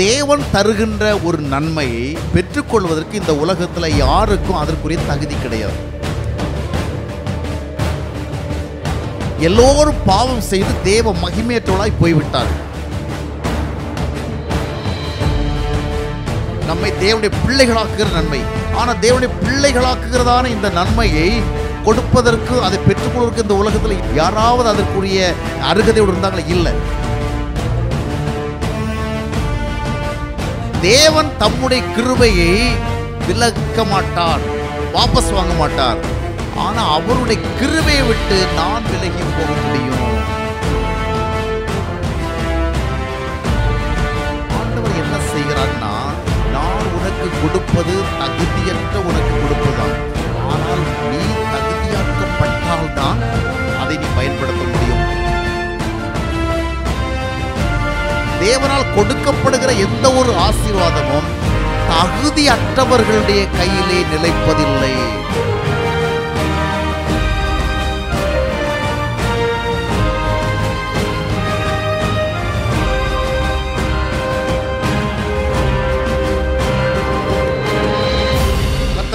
தேவன் தருகின்ற ஒரு நன்மையை பெற்றுக்கொள்வதற்கு இந்த உலகத்தில் யாருக்கும் அதற்குரிய தகுதி கிடையாது எல்லோரும் பாவம் செய்து தேவ மகிமையற்றவளாய் போய்விட்டார் நம்மை தேவனுடைய பிள்ளைகளாக்குகிற நன்மை ஆனால் தேவனுடைய பிள்ளைகளாக்குகிறதான இந்த நன்மையை கொடுப்பதற்கு அதை பெற்றுக்கொள்வதற்கு இந்த உலகத்தில் யாராவது அதற்குரிய அருகதையோடு இருந்தாங்களே இல்லை தேவன் தம்முடைய கிருபையை விலக்க மாட்டார் வாபஸ் வாங்க மாட்டார் ஆனால் அவருடைய கிருபையை விட்டு நான் விலகி போக முடியும் ஆண்டவர் என்ன செய்கிறார்னா நான் உனக்கு கொடுப்பது தகுதியற்ற உனக்கு கொடுப்பதுதான் ஆனால் நீ தகுதியாக்கப்பட்டால்தான் அதை நீ பயன்படுத்த தேவனால் கொடுக்கப்படுகிற எந்த ஒரு ஆசீர்வாதமும் தகுதி அற்றவர்களுடைய கையிலே நிலைப்பதில்லை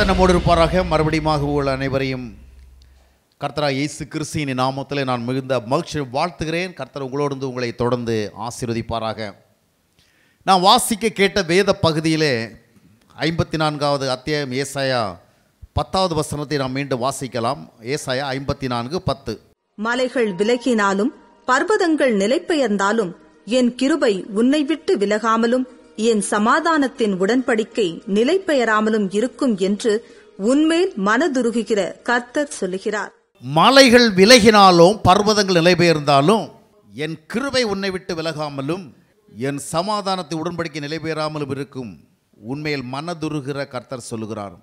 நம்மோடு இருப்பாராக மறுபடியும் உள்ள அனைவரையும் கர்த்தரா இயேசு கிறிஸ்தியின் நாமத்தில் நான் மிகுந்த மகிழ்ச்சி வாழ்த்துகிறேன் கர்த்தர் உங்களோடு உங்களை தொடர்ந்து ஆசீர்வதிப்பாராக நான் வாசிக்க கேட்ட வேத பகுதியிலே ஐம்பத்தி நான்காவது அத்தியாயம் ஏசாயா பத்தாவது வசனத்தை நாம் மீண்டும் வாசிக்கலாம் ஏசாயா ஐம்பத்தி நான்கு பத்து மலைகள் விலகினாலும் பர்வதங்கள் பெயர்ந்தாலும் என் கிருபை உன்னை விட்டு விலகாமலும் என் சமாதானத்தின் உடன்படிக்கை பெயராமலும் இருக்கும் என்று உன்மேல் மனதுருகுகிற கர்த்தர் சொல்லுகிறார் மலைகள் விலகினாலும் பர்வதங்கள் நிலைபெயர்ந்தாலும் என் கிருவை உன்னை விட்டு விலகாமலும் என் சமாதானத்தை உடன்படிக்கை நிலைபெறாமலும் இருக்கும் உண்மையில் மனதுருகிற கர்த்தர் சொல்லுகிறார்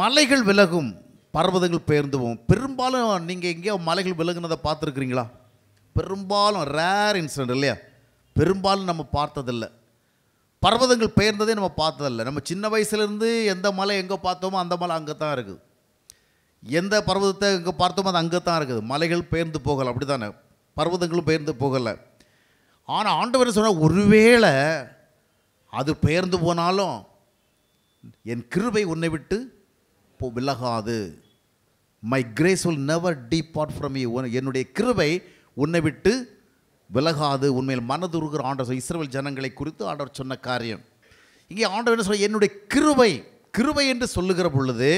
மலைகள் விலகும் பர்வதங்கள் பெயர்ந்துவோம் பெரும்பாலும் நீங்கள் எங்கேயோ மலைகள் விலகுனதை பார்த்துருக்குறீங்களா பெரும்பாலும் ரேர் இன்சிடென்ட் இல்லையா பெரும்பாலும் நம்ம பார்த்ததில்லை பர்வதங்கள் பெயர்ந்ததே நம்ம பார்த்ததில்லை நம்ம சின்ன வயசுலேருந்து எந்த மலை எங்கே பார்த்தோமோ அந்த மலை அங்கே தான் இருக்குது எந்த பர்வதத்தை இங்கே பார்த்தோமோ அது அங்கே தான் இருக்குது மலைகள் பெயர்ந்து போகலை அப்படி தானே பர்வதங்களும் பெயர்ந்து போகலை ஆனால் ஆண்டவர் சொன்னால் ஒருவேளை அது பெயர்ந்து போனாலும் என் கிருபை உன்னை விட்டு போ விலகாது my grace will never depart from you என்னுடைய கிருபை உன்னை விட்டு விலகாது உண்மையில் மனதுருகிற ஆண்டவர் இஸ்ரேல் ஜனங்களை குறித்து ஆண்டவர் சொன்ன காரியம் இங்கே ஆண்டவர் என்ன சொல்ல என்னுடைய கிருபை கிருபை என்று சொல்லுகிற பொழுது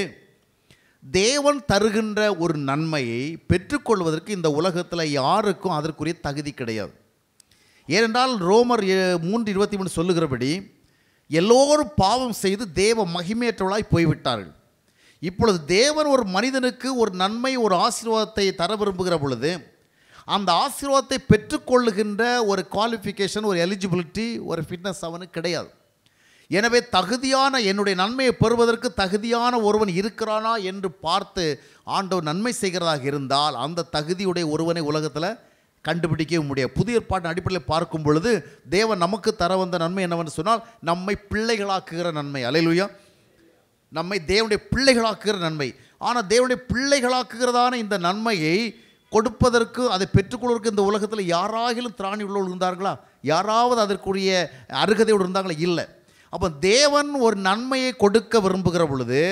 தேவன் தருகின்ற ஒரு நன்மையை பெற்றுக்கொள்வதற்கு இந்த உலகத்தில் யாருக்கும் அதற்குரிய தகுதி கிடையாது ஏனென்றால் ரோமர் மூன்று இருபத்தி மூணு சொல்லுகிறபடி எல்லோரும் பாவம் செய்து தேவ மகிமையற்றவர்களாய் போய்விட்டார்கள் இப்பொழுது தேவன் ஒரு மனிதனுக்கு ஒரு நன்மை ஒரு ஆசீர்வாதத்தை தர விரும்புகிற பொழுது அந்த ஆசீர்வாதத்தை பெற்றுக்கொள்ளுகின்ற ஒரு குவாலிஃபிகேஷன் ஒரு எலிஜிபிலிட்டி ஒரு ஃபிட்னஸ் அவனுக்கு கிடையாது எனவே தகுதியான என்னுடைய நன்மையை பெறுவதற்கு தகுதியான ஒருவன் இருக்கிறானா என்று பார்த்து ஆண்டவர் நன்மை செய்கிறதாக இருந்தால் அந்த தகுதியுடைய ஒருவனை உலகத்தில் கண்டுபிடிக்க முடியாது புதிய பாட்டின் அடிப்படையில் பார்க்கும் பொழுது தேவன் நமக்கு தர வந்த நன்மை என்னவென்று சொன்னால் நம்மை பிள்ளைகளாக்குகிற நன்மை அலையிலுயா நம்மை தேவனுடைய பிள்ளைகளாக்குகிற நன்மை ஆனால் தேவனுடைய பிள்ளைகளாக்குகிறதான இந்த நன்மையை கொடுப்பதற்கு அதை பெற்றுக்கொள்வதற்கு இந்த உலகத்தில் யாராகிலும் திராணி உள்ளவர்கள் இருந்தார்களா யாராவது அதற்குரிய அருகதையோடு இருந்தாங்களா இல்லை அப்போ தேவன் ஒரு நன்மையை கொடுக்க விரும்புகிற பொழுது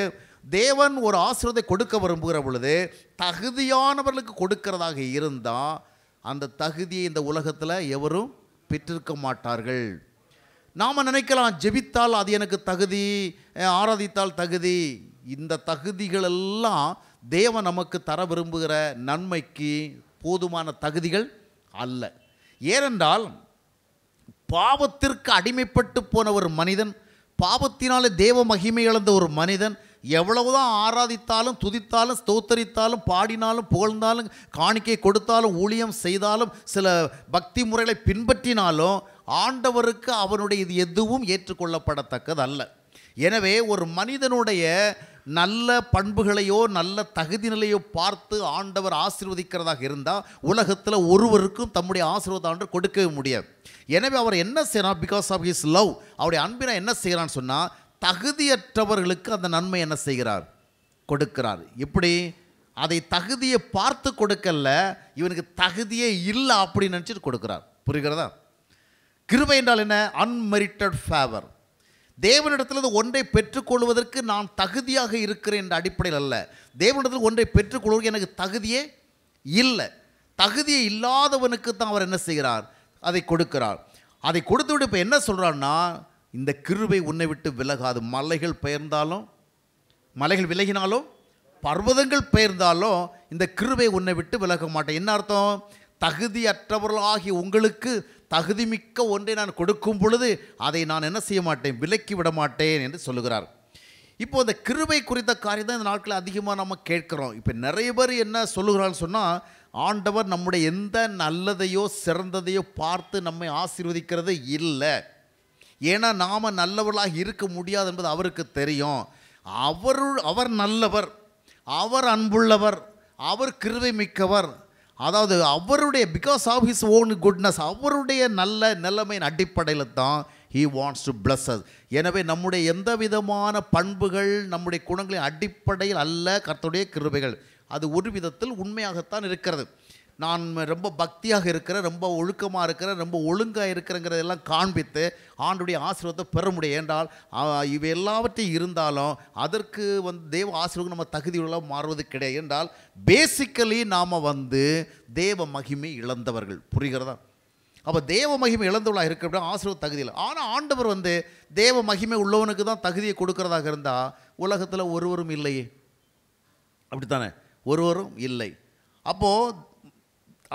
தேவன் ஒரு ஆசிரியத்தை கொடுக்க விரும்புகிற பொழுது தகுதியானவர்களுக்கு கொடுக்கிறதாக இருந்தால் அந்த தகுதியை இந்த உலகத்தில் எவரும் பெற்றிருக்க மாட்டார்கள் நாம் நினைக்கலாம் ஜெபித்தால் அது எனக்கு தகுதி ஆராதித்தால் தகுதி இந்த தகுதிகளெல்லாம் தேவன் நமக்கு தர விரும்புகிற நன்மைக்கு போதுமான தகுதிகள் அல்ல ஏனென்றால் பாவத்திற்கு அடிமைப்பட்டு போன ஒரு மனிதன் பாவத்தினால தேவ மகிமை இழந்த ஒரு மனிதன் எவ்வளவுதான் ஆராதித்தாலும் துதித்தாலும் ஸ்தோத்தரித்தாலும் பாடினாலும் புகழ்ந்தாலும் காணிக்கை கொடுத்தாலும் ஊழியம் செய்தாலும் சில பக்தி முறைகளை பின்பற்றினாலும் ஆண்டவருக்கு அவனுடைய இது எதுவும் ஏற்றுக்கொள்ளப்படத்தக்கது அல்ல எனவே ஒரு மனிதனுடைய நல்ல பண்புகளையோ நல்ல தகுதி நிலையோ பார்த்து ஆண்டவர் ஆசீர்வதிக்கிறதாக இருந்தால் உலகத்தில் ஒருவருக்கும் தம்முடைய ஆசீர்வாத ஆண்டு கொடுக்கவே முடியாது எனவே அவர் என்ன செய்யறான் பிகாஸ் ஆஃப் ஹிஸ் லவ் அவருடைய அன்பினா என்ன செய்கிறான்னு சொன்னால் தகுதியற்றவர்களுக்கு அந்த நன்மை என்ன செய்கிறார் கொடுக்கிறார் இப்படி அதை தகுதியை பார்த்து கொடுக்கல இவனுக்கு தகுதியே இல்லை அப்படின்னு நினச்சிட்டு கொடுக்குறார் புரிகிறதா கிருபை என்றால் என்ன அன்மெரிட்டட் ஃபேவர் தேவனிடத்தில் ஒன்றை பெற்றுக்கொள்வதற்கு நான் தகுதியாக இருக்கிறேன் என்ற அடிப்படையில் அல்ல தேவனிடத்தில் ஒன்றை பெற்றுக்கொள்வதற்கு எனக்கு தகுதியே இல்லை தகுதியே இல்லாதவனுக்கு தான் அவர் என்ன செய்கிறார் அதை கொடுக்கிறார் அதை கொடுத்துவிட்டு இப்போ என்ன சொல்கிறான்னா இந்த கிருவை உன்னை விட்டு விலகாது மலைகள் பெயர்ந்தாலும் மலைகள் விலகினாலும் பர்வதங்கள் பெயர்ந்தாலும் இந்த கிருவை உன்னை விட்டு விலக மாட்டேன் என்ன அர்த்தம் தகுதியற்றவர்களாகிய உங்களுக்கு தகுதிமிக்க ஒன்றை நான் கொடுக்கும் பொழுது அதை நான் என்ன செய்ய மாட்டேன் விலக்கி விட மாட்டேன் என்று சொல்லுகிறார் இப்போ அந்த கிருபை குறித்த காரியம் தான் இந்த நாட்களில் அதிகமாக நம்ம கேட்குறோம் இப்போ நிறைய பேர் என்ன சொல்லுகிறான்னு சொன்னால் ஆண்டவர் நம்முடைய எந்த நல்லதையோ சிறந்ததையோ பார்த்து நம்மை ஆசீர்வதிக்கிறது இல்லை ஏன்னா நாம் நல்லவர்களாக இருக்க முடியாது என்பது அவருக்கு தெரியும் அவரு அவர் நல்லவர் அவர் அன்புள்ளவர் அவர் கிருவை மிக்கவர் அதாவது அவருடைய because of his own goodness அவருடைய நல்ல நிலைமையின் அடிப்படையில் தான் he wants to bless us எனவே நம்முடைய எந்த விதமான பண்புகள் நம்முடைய குணங்களின் அடிப்படையில் அல்ல கர்த்தருடைய கிருபைகள் அது ஒரு விதத்தில் உண்மையாகத்தான் இருக்கிறது நான் ரொம்ப பக்தியாக இருக்கிற ரொம்ப ஒழுக்கமாக இருக்கிற ரொம்ப ஒழுங்காக இருக்கிறங்கிறதெல்லாம் காண்பித்து ஆண்டுடைய ஆசீர்வாதத்தை பெற முடியும் என்றால் இவை எல்லாவற்றையும் இருந்தாலும் அதற்கு வந்து தேவ ஆசீர்வாதம் நம்ம தகுதியுள்ள மாறுவது கிடையாது என்றால் பேசிக்கலி நாம் வந்து தேவ மகிமை இழந்தவர்கள் புரிகிறதா அப்போ தேவ மகிமை இழந்தவளாக இருக்கிற ஆசீர்வாத தகுதி இல்லை ஆனால் ஆண்டவர் வந்து தேவ மகிமை உள்ளவனுக்கு தான் தகுதியை கொடுக்கறதாக இருந்தால் உலகத்தில் ஒருவரும் இல்லையே அப்படித்தானே ஒருவரும் இல்லை அப்போது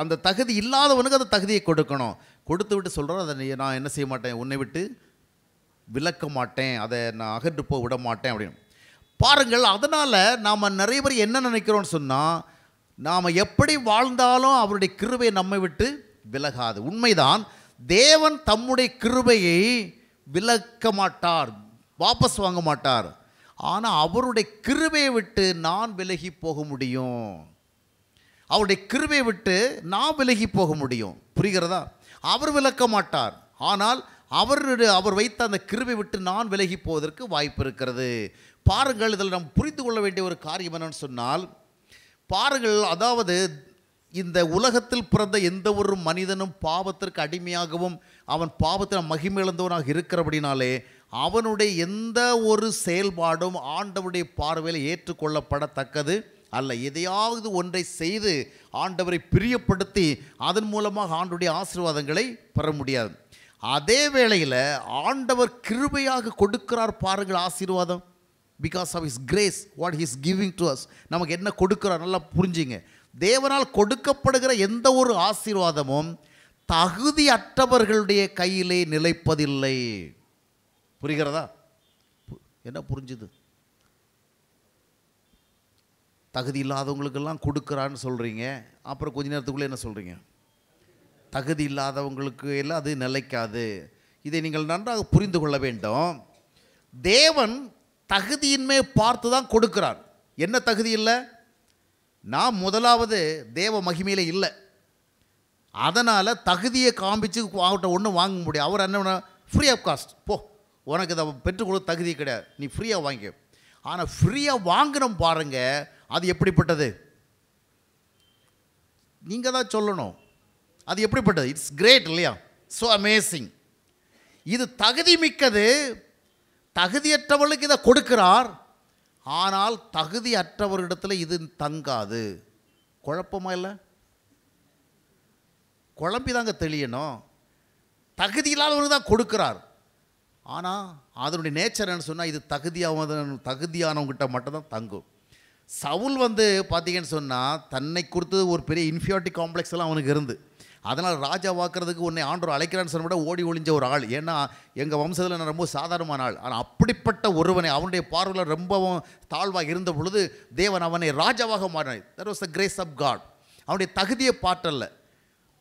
அந்த தகுதி இல்லாதவனுக்கு அந்த தகுதியை கொடுக்கணும் கொடுத்து விட்டு சொல்கிறோம் அதை நான் என்ன செய்ய மாட்டேன் உன்னை விட்டு விளக்க மாட்டேன் அதை நான் அகன்று போக விட மாட்டேன் அப்படின்னு பாருங்கள் அதனால் நாம் நிறைய பேர் என்ன நினைக்கிறோன்னு சொன்னால் நாம் எப்படி வாழ்ந்தாலும் அவருடைய கிருபை நம்மை விட்டு விலகாது உண்மைதான் தேவன் தம்முடைய கிருபையை விலக்க மாட்டார் வாபஸ் வாங்க மாட்டார் ஆனால் அவருடைய கிருபையை விட்டு நான் விலகி போக முடியும் அவருடைய கிருபையை விட்டு நான் விலகி போக முடியும் புரிகிறதா அவர் விளக்க மாட்டார் ஆனால் அவர் அவர் வைத்த அந்த கிருபை விட்டு நான் விலகி போவதற்கு வாய்ப்பு இருக்கிறது பாருங்கள் இதில் நாம் புரிந்து கொள்ள வேண்டிய ஒரு காரியம் என்னன்னு சொன்னால் பாருங்கள் அதாவது இந்த உலகத்தில் பிறந்த எந்த ஒரு மனிதனும் பாவத்திற்கு அடிமையாகவும் அவன் பாவத்தில் மகிமிழந்தவனாக இருக்கிறபடினாலே அவனுடைய எந்த ஒரு செயல்பாடும் ஆண்டவுடைய பார்வையில் ஏற்றுக்கொள்ளப்படத்தக்கது அல்ல எதையாவது ஒன்றை செய்து ஆண்டவரை பிரியப்படுத்தி அதன் மூலமாக ஆண்டுடைய ஆசீர்வாதங்களை பெற முடியாது அதே வேளையில் ஆண்டவர் கிருபையாக கொடுக்கிறார் பாருங்கள் ஆசீர்வாதம் because of his grace what he's giving to us நமக்கு என்ன கொடுக்குறார் நல்லா புரிஞ்சுங்க தேவனால் கொடுக்கப்படுகிற எந்த ஒரு ஆசீர்வாதமும் தகுதி அற்றவர்களுடைய கையிலே நிலைப்பதில்லை புரிகிறதா என்ன புரிஞ்சுது தகுதி இல்லாதவங்களுக்கெல்லாம் கொடுக்குறான்னு சொல்கிறீங்க அப்புறம் கொஞ்ச நேரத்துக்குள்ளே என்ன சொல்கிறீங்க தகுதி இல்லாதவங்களுக்கு எல்லாம் அது நிலைக்காது இதை நீங்கள் நன்றாக புரிந்து கொள்ள வேண்டும் தேவன் தகுதியின்மை பார்த்து தான் கொடுக்கிறார் என்ன தகுதி இல்லை நான் முதலாவது தேவ மகிமையில் இல்லை அதனால் தகுதியை காமிச்சு அவர்கிட்ட ஒன்றும் வாங்க முடியும் அவர் என்ன ஃப்ரீ ஆஃப் காஸ்ட் போ உனக்கு இதை பெற்றுக்கொள்ள தகுதி கிடையாது நீ ஃப்ரீயாக வாங்கி ஆனால் ஃப்ரீயாக வாங்கினோம் பாருங்கள் அது எப்படிப்பட்டது நீங்கள் தான் சொல்லணும் அது எப்படிப்பட்டது இட்ஸ் கிரேட் இல்லையா ஸோ அமேசிங் இது தகுதி மிக்கது தகுதியற்றவர்களுக்கு இதை கொடுக்கிறார் ஆனால் தகுதி அற்றவர்களிடத்தில் இது தங்காது குழப்பமா இல்லை குழம்பி தாங்க தெளியணும் தகுதி இல்லாதவனுக்கு தான் கொடுக்குறார் ஆனால் அதனுடைய நேச்சர் என்ன சொன்னால் இது தகுதியாக தகுதியானவங்ககிட்ட மட்டும்தான் தங்கும் சவுல் வந்து பார்த்தீங்கன்னு சொன்னால் தன்னை கொடுத்தது ஒரு பெரிய இன்ஃபியாரிட்டி காம்ப்ளெக்ஸ் எல்லாம் அவனுக்கு இருந்து அதனால் ராஜா வாக்குறதுக்கு உன்னை ஆண்டோர் அழைக்கிறான்னு சொன்ன விட ஓடி ஒளிஞ்ச ஒரு ஆள் ஏன்னா எங்கள் வம்சத்தில் நான் ரொம்ப சாதாரணமான ஆள் ஆனால் அப்படிப்பட்ட ஒருவனை அவனுடைய பார்வையில் ரொம்பவும் தாழ்வாக இருந்த பொழுது தேவன் அவனை ராஜாவாக மாறினார் there was the grace of God அவனுடைய தகுதியை பாட்டல்ல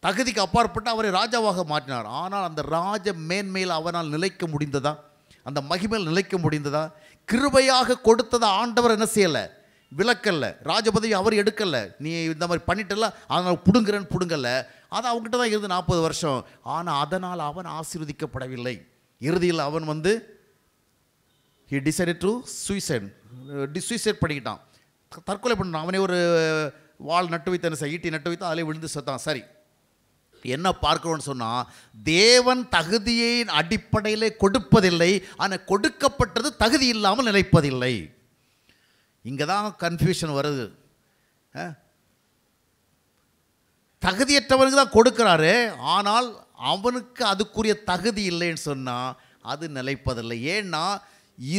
தகுதிக்கு அப்பாற்பட்டு அவரை ராஜாவாக மாற்றினார் ஆனால் அந்த ராஜ மேன்மையில் அவனால் நிலைக்க முடிந்ததா அந்த மகிமையில் நிலைக்க முடிந்ததா கிருபையாக கொடுத்ததை ஆண்டவர் என்ன செய்யலை விளக்கல்ல ராஜபதவி அவர் எடுக்கலை நீ இந்த மாதிரி பண்ணிட்டல அதனால் பிடுங்குறேன்னு பிடுங்கலை அது அவங்ககிட்ட தான் இருந்து நாற்பது வருஷம் ஆனால் அதனால் அவன் ஆசீர்வதிக்கப்படவில்லை இறுதியில் அவன் வந்து he decided to suicide suicide பண்ணிக்கிட்டான் தற்கொலை பண்ணான் அவனே ஒரு வால் நட்டு வைத்த என்ன ஈட்டி நட்டு வைத்தா அதிலே விழுந்து செத்தான் சரி என்ன பார்க்கணும்னு சொன்னால் தேவன் தகுதியின் அடிப்படையில் கொடுப்பதில்லை ஆனால் கொடுக்கப்பட்டது தகுதி இல்லாமல் நிலைப்பதில்லை இங்கே தான் கன்ஃபியூஷன் வருது தகுதியற்றவனுக்கு தான் கொடுக்குறாரு ஆனால் அவனுக்கு அதுக்குரிய தகுதி இல்லைன்னு சொன்னால் அது நிலைப்பதில்லை ஏன்னா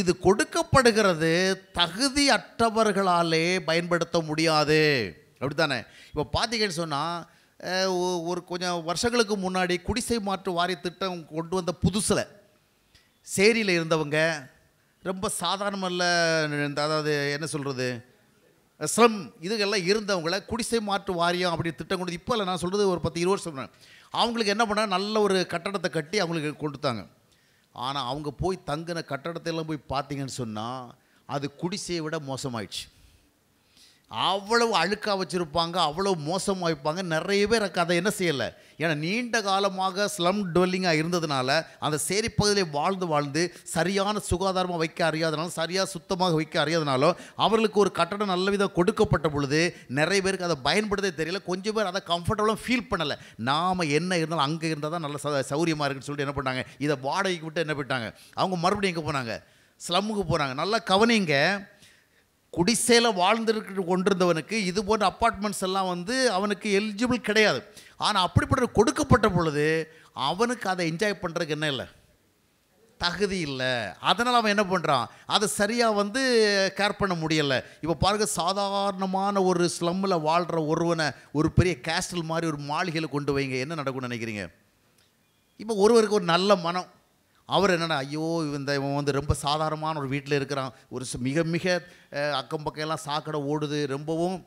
இது கொடுக்கப்படுகிறது தகுதி அற்றவர்களாலே பயன்படுத்த முடியாது அப்படி தானே இப்போ பார்த்தீங்கன்னு சொன்னால் ஒரு கொஞ்சம் வருஷங்களுக்கு முன்னாடி குடிசை மாற்று வாரிய திட்டம் கொண்டு வந்த புதுசில் சேரியில் இருந்தவங்க ரொம்ப சாதாரணமல்ல அதாவது என்ன சொல்கிறது ஸ்ரம் இதுகெல்லாம் இருந்தவங்களை குடிசை மாற்று வாரியம் அப்படி திட்டம் கொண்டு இப்போ இல்லை நான் சொல்கிறது ஒரு பத்து இருபது வருஷம் அவங்களுக்கு என்ன பண்ணால் நல்ல ஒரு கட்டடத்தை கட்டி அவங்களுக்கு கொடுத்தாங்க ஆனால் அவங்க போய் தங்கின கட்டடத்தையெல்லாம் போய் பார்த்தீங்கன்னு சொன்னால் அது குடிசையை விட மோசமாயிடுச்சு அவ்வளவு அழுக்காக வச்சுருப்பாங்க அவ்வளோ மோசமாக வைப்பாங்க நிறைய பேர் அதை என்ன செய்யலை ஏன்னா நீண்ட காலமாக ஸ்லம் டுவெல்லிங்காக இருந்ததுனால அந்த சேரி பகுதியில் வாழ்ந்து வாழ்ந்து சரியான சுகாதாரமாக வைக்க அறியாதனாலும் சரியாக சுத்தமாக வைக்க அறியாதனாலும் அவர்களுக்கு ஒரு கட்டடம் நல்ல விதம் கொடுக்கப்பட்ட பொழுது நிறைய பேருக்கு அதை பயன்படுத்த தெரியல கொஞ்சம் பேர் அதை கம்ஃபர்டபுளாக ஃபீல் பண்ணலை நாம் என்ன இருந்தாலும் அங்கே இருந்தால் தான் நல்ல சௌரியமாக இருக்குன்னு சொல்லிட்டு என்ன பண்ணாங்க இதை வாடகைக்கு விட்டு என்ன போயிட்டாங்க அவங்க மறுபடியும் எங்கே போனாங்க ஸ்லம்முக்கு போகிறாங்க நல்லா கவனிங்க குடிசையில் வாழ்ந்துருக்கு கொண்டிருந்தவனுக்கு இது போன்ற அப்பார்ட்மெண்ட்ஸ் எல்லாம் வந்து அவனுக்கு எலிஜிபிள் கிடையாது ஆனால் அப்படிப்பட்ட கொடுக்கப்பட்ட பொழுது அவனுக்கு அதை என்ஜாய் பண்ணுறதுக்கு என்ன இல்லை தகுதி இல்லை அதனால் அவன் என்ன பண்ணுறான் அதை சரியாக வந்து கேர் பண்ண முடியலை இப்போ பாருங்கள் சாதாரணமான ஒரு ஸ்லம்மில் வாழ்கிற ஒருவனை ஒரு பெரிய கேஸ்டல் மாதிரி ஒரு மாளிகையில் கொண்டு வைங்க என்ன நடக்கும்னு நினைக்கிறீங்க இப்போ ஒருவருக்கு ஒரு நல்ல மனம் அவர் என்னடா ஐயோ இந்த இவன் வந்து ரொம்ப சாதாரணமான ஒரு வீட்டில் இருக்கிறான் ஒரு மிக மிக அக்கம் பக்கம் எல்லாம் சாக்கடை ஓடுது ரொம்பவும்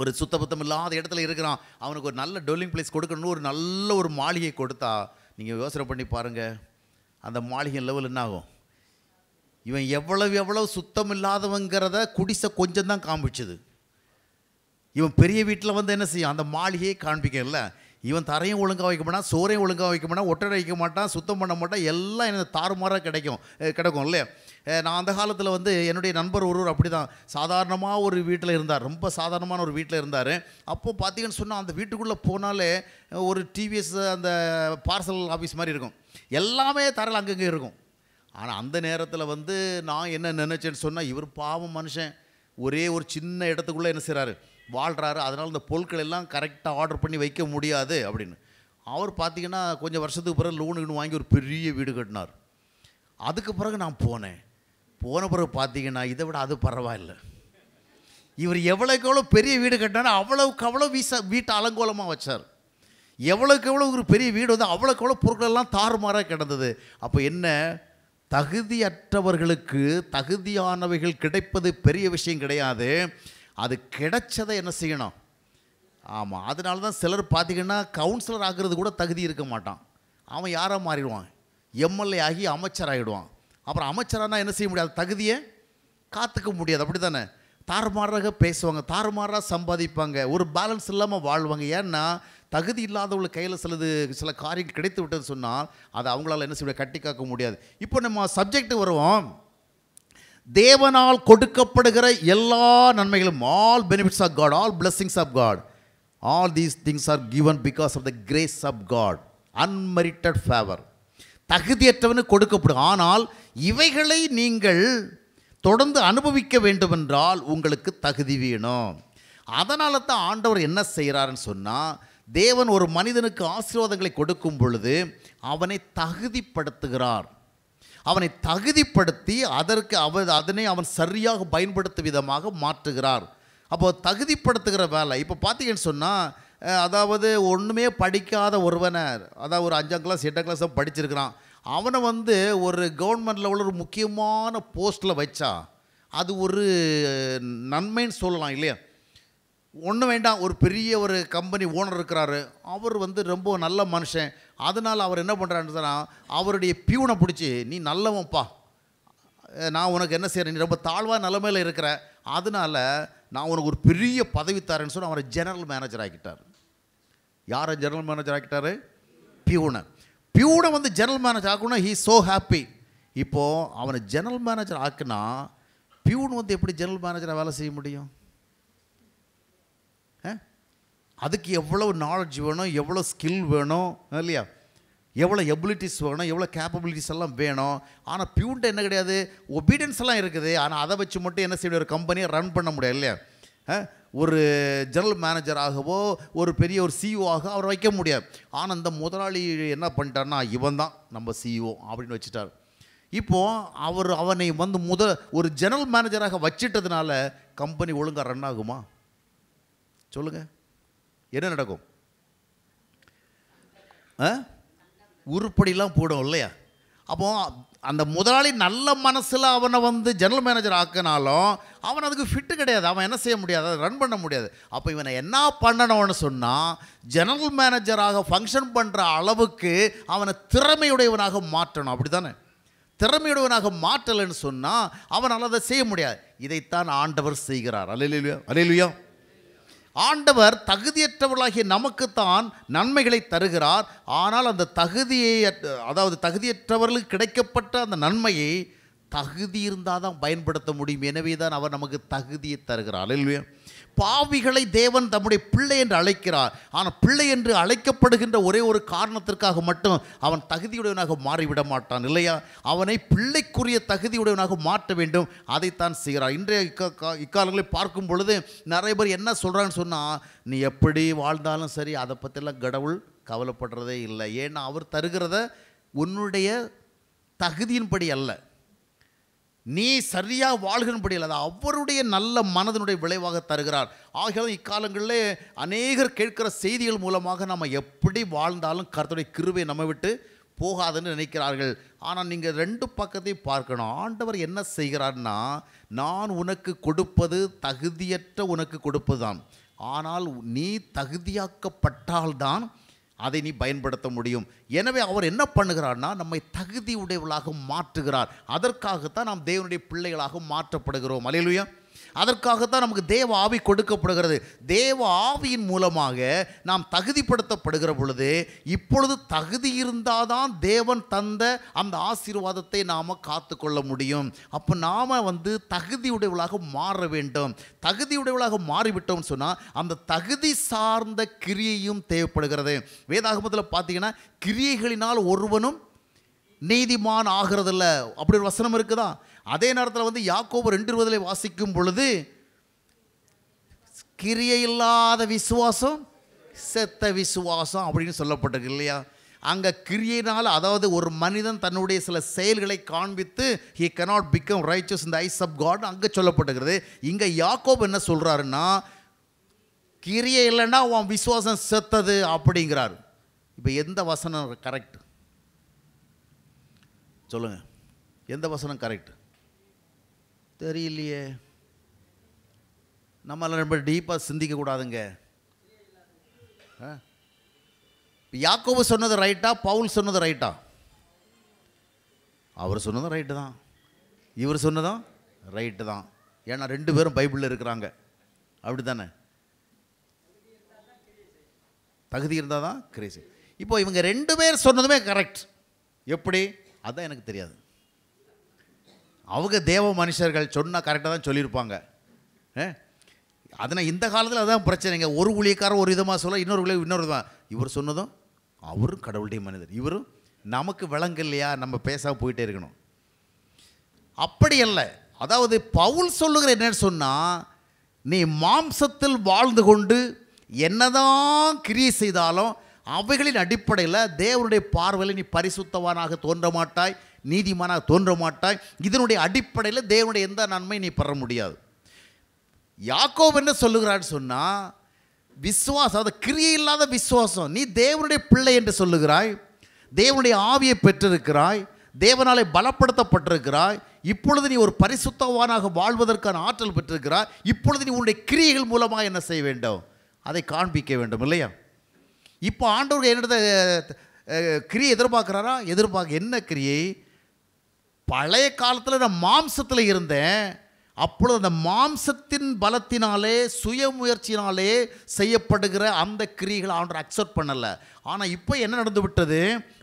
ஒரு சுத்தபத்தம் இல்லாத இடத்துல இருக்கிறான் அவனுக்கு ஒரு நல்ல டோலிங் பிளேஸ் கொடுக்கணும்னு ஒரு நல்ல ஒரு மாளிகை கொடுத்தா நீங்கள் யோசனை பண்ணி பாருங்கள் அந்த மாளிகை லெவல் என்னாகும் இவன் எவ்வளவு எவ்வளவு சுத்தம் இல்லாதவங்கிறத குடிசை கொஞ்சம் தான் காமிச்சுது இவன் பெரிய வீட்டில் வந்து என்ன செய்யும் அந்த மாளிகையை இல்லை இவன் தரையும் ஒழுங்காக வைக்க மாட்டான் சோறையும் ஒழுங்காக வைக்க மாட்டான் ஒட்டடை வைக்க மாட்டான் சுத்தம் பண்ண மாட்டான் எல்லாம் எனக்கு தாறுமாறாக கிடைக்கும் கிடைக்கும் இல்லையா நான் அந்த காலத்தில் வந்து என்னுடைய நண்பர் ஒருவர் அப்படி தான் சாதாரணமாக ஒரு வீட்டில் இருந்தார் ரொம்ப சாதாரணமான ஒரு வீட்டில் இருந்தார் அப்போது பார்த்தீங்கன்னு சொன்னால் அந்த வீட்டுக்குள்ளே போனாலே ஒரு டிவிஎஸ் அந்த பார்சல் ஆஃபீஸ் மாதிரி இருக்கும் எல்லாமே தரல் அங்கங்கே இருக்கும் ஆனால் அந்த நேரத்தில் வந்து நான் என்ன நினச்சேன்னு சொன்னால் இவர் பாவம் மனுஷன் ஒரே ஒரு சின்ன இடத்துக்குள்ளே என்ன செய்கிறாரு வாழ்கிறாரு அதனால் அந்த பொருட்கள் எல்லாம் கரெக்டாக ஆர்டர் பண்ணி வைக்க முடியாது அப்படின்னு அவர் பார்த்திங்கன்னா கொஞ்சம் வருஷத்துக்கு பிறகு லோனு வாங்கி ஒரு பெரிய வீடு கட்டினார் அதுக்கு பிறகு நான் போனேன் போன பிறகு பார்த்தீங்கன்னா இதை விட அது பரவாயில்ல இவர் எவ்வளோக்கு எவ்வளோ பெரிய வீடு கட்டினாரு அவ்வளோக்கு அவ்வளோ வீச வீட்டை அலங்கோலமாக வச்சார் எவ்வளோக்கு எவ்வளோ ஒரு பெரிய வீடு வந்து அவ்வளோக்கு எவ்வளோ பொருட்களெல்லாம் தாறுமாறாக கிடந்தது அப்போ என்ன தகுதியற்றவர்களுக்கு தகுதியானவைகள் கிடைப்பது பெரிய விஷயம் கிடையாது அது கிடைச்சதை என்ன செய்யணும் ஆமாம் அதனால தான் சிலர் பார்த்திங்கன்னா கவுன்சிலர் ஆகிறது கூட தகுதி இருக்க மாட்டான் அவன் யாராக மாறிடுவான் எம்எல்ஏ ஆகி அமைச்சர் ஆகிடுவான் அப்புறம் அமைச்சரானால் என்ன செய்ய முடியாது தகுதியை காத்துக்க முடியாது அப்படி தானே தாறுமாறாக பேசுவாங்க தாறுமாறாக சம்பாதிப்பாங்க ஒரு பேலன்ஸ் இல்லாமல் வாழ்வாங்க ஏன்னா தகுதி இல்லாதவங்க கையில் சிலது சில காரியம் கிடைத்து விட்டது சொன்னால் அதை அவங்களால என்ன செய்ய முடியாது கட்டி காக்க முடியாது இப்போ நம்ம சப்ஜெக்ட் வருவோம் தேவனால் கொடுக்கப்படுகிற எல்லா நன்மைகளும் all benefits of God all blessings of God all these things are given because of the grace of God unmerited favour தகுதியற்றவனு கொடுக்கப்படும் ஆனால் இவைகளை நீங்கள் தொடர்ந்து அனுபவிக்க வேண்டுமென்றால் உங்களுக்கு தகுதி வேணும் அதனால தான் ஆண்டவர் என்ன செய்கிறாருன்னு சொன்னால் தேவன் ஒரு மனிதனுக்கு ஆசீர்வாதங்களை கொடுக்கும் பொழுது அவனை தகுதிப்படுத்துகிறார் அவனை தகுதிப்படுத்தி அதற்கு அவ அதனை அவன் சரியாக பயன்படுத்தும் விதமாக மாற்றுகிறார் அப்போ தகுதிப்படுத்துகிற வேலை இப்போ பார்த்தீங்கன்னு சொன்னால் அதாவது ஒன்றுமே படிக்காத ஒருவனை அதாவது ஒரு அஞ்சாம் கிளாஸ் எட்டாம் கிளாஸ் படிச்சிருக்கிறான் அவனை வந்து ஒரு கவர்மெண்ட் லெவலில் ஒரு முக்கியமான போஸ்ட்டில் வச்சா அது ஒரு நன்மைன்னு சொல்லலாம் இல்லையா ஒன்று வேண்டாம் ஒரு பெரிய ஒரு கம்பெனி ஓனர் இருக்கிறாரு அவர் வந்து ரொம்ப நல்ல மனுஷன் அதனால் அவர் என்ன பண்ணுறாருன்னு சொன்னால் அவருடைய பியூனை பிடிச்சி நீ நல்லவன்ப்பா நான் உனக்கு என்ன செய்கிறேன் நீ ரொம்ப தாழ்வாக நிலமையில் இருக்கிற அதனால் நான் உனக்கு ஒரு பெரிய பதவி தரேன்னு சொல்லி அவரை ஜெனரல் மேனேஜர் ஆக்கிட்டார் யாரை ஜெனரல் மேனேஜர் ஆக்கிட்டார் பியூனை ప్యూడ வந்து ஜெனரல் மேனேஜர் ஆகணும் ஹீ சோ ஹாப்பி இப்போ அவனை ஜெனரல் மேனேஜர் ஆக்குனா பியூன் வந்து எப்படி ஜெனரல் மேனேஜராக வேலை செய்ய முடியும் அதுக்கு எவ்வளோ நாலேஜ் வேணும் எவ்வளோ ஸ்கில் வேணும் இல்லையா எவ்வளோ எபிலிட்டிஸ் வேணும் எவ்வளோ கேப்பபிலிட்டிஸ் எல்லாம் வேணும் ஆனால் பியூன்ட்டு என்ன கிடையாது ஒபீடியன்ஸ் எல்லாம் இருக்குது ஆனால் அதை வச்சு மட்டும் என்ன செய்ய ஒரு கம்பெனியை ரன் பண்ண முடியாது இல்லையா ஒரு ஜெனரல் மேனேஜராகவோ ஒரு பெரிய ஒரு சிஇஓ e ஆக அவர் வைக்க முடியாது ஆனால் அந்த முதலாளி என்ன பண்ணிட்டார்னா இவன் தான் நம்ம சிஇஓ e அப்படின்னு வச்சுட்டார் இப்போது அவர் அவனை வந்து முத ஒரு ஜெனரல் மேனேஜராக வச்சிட்டதுனால கம்பெனி ஒழுங்காக ரன் ஆகுமா சொல்லுங்கள் என்ன நடக்கும் உருப்படிலாம் போடும் இல்லையா அப்போ அந்த முதலாளி நல்ல மனசில் அவனை வந்து ஜெனரல் மேனேஜர் ஆக்கினாலும் அவன் அதுக்கு ஃபிட்டு கிடையாது அவன் என்ன செய்ய முடியாது அதை ரன் பண்ண முடியாது அப்போ இவனை என்ன பண்ணணும்னு சொன்னால் ஜெனரல் மேனேஜராக ஃபங்க்ஷன் பண்ணுற அளவுக்கு அவனை திறமையுடையவனாக மாற்றணும் அப்படி தானே திறமையுடையவனாக மாற்றலைன்னு சொன்னால் அவனால் அதை செய்ய முடியாது இதைத்தான் ஆண்டவர் செய்கிறார் அலையிலுயா அலையிலுயா ஆண்டவர் தகுதியற்றவர்களாகிய நமக்குத்தான் நன்மைகளை தருகிறார் ஆனால் அந்த தகுதியை அதாவது தகுதியற்றவர்களுக்கு கிடைக்கப்பட்ட அந்த நன்மையை தகுதி இருந்தால் தான் பயன்படுத்த முடியும் எனவே தான் அவர் நமக்கு தகுதியை தருகிறார் இல்லையா பாவிகளை தேவன் தம்முடைய பிள்ளை என்று அழைக்கிறார் ஆனால் பிள்ளை என்று அழைக்கப்படுகின்ற ஒரே ஒரு காரணத்திற்காக மட்டும் அவன் தகுதியுடையவனாக மாறிவிட மாட்டான் இல்லையா அவனை பிள்ளைக்குரிய தகுதியுடையவனாக மாற்ற வேண்டும் அதைத்தான் செய்கிறார் இன்றைய இக்காலங்களில் பார்க்கும் பொழுது நிறைய பேர் என்ன சொல்கிறான்னு சொன்னால் நீ எப்படி வாழ்ந்தாலும் சரி அதை பற்றிலாம் கடவுள் கவலைப்படுறதே இல்லை ஏன்னா அவர் தருகிறத உன்னுடைய தகுதியின்படி அல்ல நீ சரியாக வாழ்கிறபடியில் அது அவருடைய நல்ல மனதனுடைய விளைவாக தருகிறார் ஆகியாலும் இக்காலங்களிலே அநேகர் கேட்கிற செய்திகள் மூலமாக நம்ம எப்படி வாழ்ந்தாலும் கருத்துடைய கிருவை நம்ம விட்டு போகாதுன்னு நினைக்கிறார்கள் ஆனால் நீங்கள் ரெண்டு பக்கத்தையும் பார்க்கணும் ஆண்டவர் என்ன செய்கிறார்னா நான் உனக்கு கொடுப்பது தகுதியற்ற உனக்கு கொடுப்பது தான் ஆனால் நீ தகுதியாக்கப்பட்டால்தான் அதை நீ பயன்படுத்த முடியும் எனவே அவர் என்ன பண்ணுகிறார்னா நம்மை தகுதியுடையவளாக மாற்றுகிறார் அதற்காகத்தான் நாம் தேவனுடைய பிள்ளைகளாக மாற்றப்படுகிறோம் அலையிலுயா அதற்காகத்தான் நமக்கு தேவ ஆவி கொடுக்கப்படுகிறது தேவ ஆவியின் மூலமாக நாம் தகுதிப்படுத்தப்படுகிற பொழுது இப்பொழுது தகுதி இருந்தால் தான் தேவன் தந்த அந்த ஆசீர்வாதத்தை நாம் காத்து கொள்ள முடியும் அப்போ நாம் வந்து தகுதியுடையவளாக மாற வேண்டும் தகுதியுடையவளாக மாறிவிட்டோம்னு சொன்னால் அந்த தகுதி சார்ந்த கிரியையும் தேவைப்படுகிறது வேதாகமத்தில் பார்த்தீங்கன்னா கிரியைகளினால் ஒருவனும் நீதிமான் ஆகிறதில்ல அப்படி ஒரு வசனம் இருக்குதா அதே நேரத்தில் வந்து யாக்கோபு ரெண்டு இருபதில் வாசிக்கும் பொழுது கிரியை இல்லாத விசுவாசம் செத்த விசுவாசம் அப்படின்னு சொல்லப்பட்டிருக்கு இல்லையா அங்கே கிரியினால் அதாவது ஒரு மனிதன் தன்னுடைய சில செயல்களை காண்பித்து ஹி கனாட் பிகம் ரைச்சஸ் இந்த ஐஸ் அப் காட் அங்கே சொல்லப்பட்டுக்கிறது இங்கே யாக்கோப் என்ன சொல்கிறாருன்னா கிரியை இல்லைன்னா உன் விசுவாசம் செத்தது அப்படிங்கிறார் இப்போ எந்த வசனம் கரெக்ட் சொல்லுங்கள் எந்த வசனம் கரெக்ட் தெரியலையே நம்மளால் ரொம்ப டீப்பாக சிந்திக்கக்கூடாதுங்க யாக்கோபு சொன்னது ரைட்டா பவுல் சொன்னது ரைட்டா அவர் சொன்னதும் ரைட்டு தான் இவர் சொன்னதும் ரைட்டு தான் ஏன்னா ரெண்டு பேரும் பைபிளில் இருக்கிறாங்க அப்படி தானே தகுதி இருந்தால் தான் கிரேசி இப்போ இவங்க ரெண்டு பேர் சொன்னதுமே கரெக்ட் எப்படி அதுதான் எனக்கு தெரியாது அவங்க தேவ மனுஷர்கள் சொன்னால் கரெக்டாக தான் சொல்லியிருப்பாங்க அதனால் இந்த காலத்தில் அதுதான் பிரச்சனைங்க ஒரு ஊழியக்காரர் ஒரு விதமாக சொல்ல இன்னொரு ஊழியர் இன்னொரு தான் இவர் சொன்னதும் அவரும் கடவுளுடைய மனிதர் இவரும் நமக்கு விளங்கு இல்லையா நம்ம பேசாமல் போயிட்டே இருக்கணும் அப்படி இல்லை அதாவது பவுல் சொல்லுகிற என்னன்னு சொன்னால் நீ மாம்சத்தில் வாழ்ந்து கொண்டு என்னதான் கிரியை செய்தாலும் அவைகளின் அடிப்படையில் தேவனுடைய பார்வையில் நீ பரிசுத்தவானாக தோன்ற மாட்டாய் நீதிமானாக தோன்ற மாட்டாய் இதனுடைய அடிப்படையில் தேவனுடைய எந்த நன்மை நீ பெற முடியாது யாக்கோ என்ன சொல்லுகிறான்னு சொன்னால் விசுவாசம் அது கிரியை இல்லாத விசுவாசம் நீ தேவனுடைய பிள்ளை என்று சொல்லுகிறாய் தேவனுடைய ஆவியை பெற்றிருக்கிறாய் தேவனாலே பலப்படுத்தப்பட்டிருக்கிறாய் இப்பொழுது நீ ஒரு பரிசுத்தவானாக வாழ்வதற்கான ஆற்றல் பெற்றிருக்கிறாய் இப்பொழுது நீ உன்னுடைய கிரியைகள் மூலமாக என்ன செய்ய வேண்டும் அதை காண்பிக்க வேண்டும் இல்லையா இப்போ ஆண்டவர்கள் என்னோட கிரியை எதிர்பார்க்குறாரா எதிர்பார்க்க என்ன கிரியை பழைய காலத்தில் நான் மாம்சத்தில் இருந்தேன் அப்பொழுது அந்த மாம்சத்தின் பலத்தினாலே சுய செய்யப்படுகிற அந்த கிரிகளை ஆண்டவர் அக்செப்ட் பண்ணலை ஆனால் இப்போ என்ன நடந்து விட்டது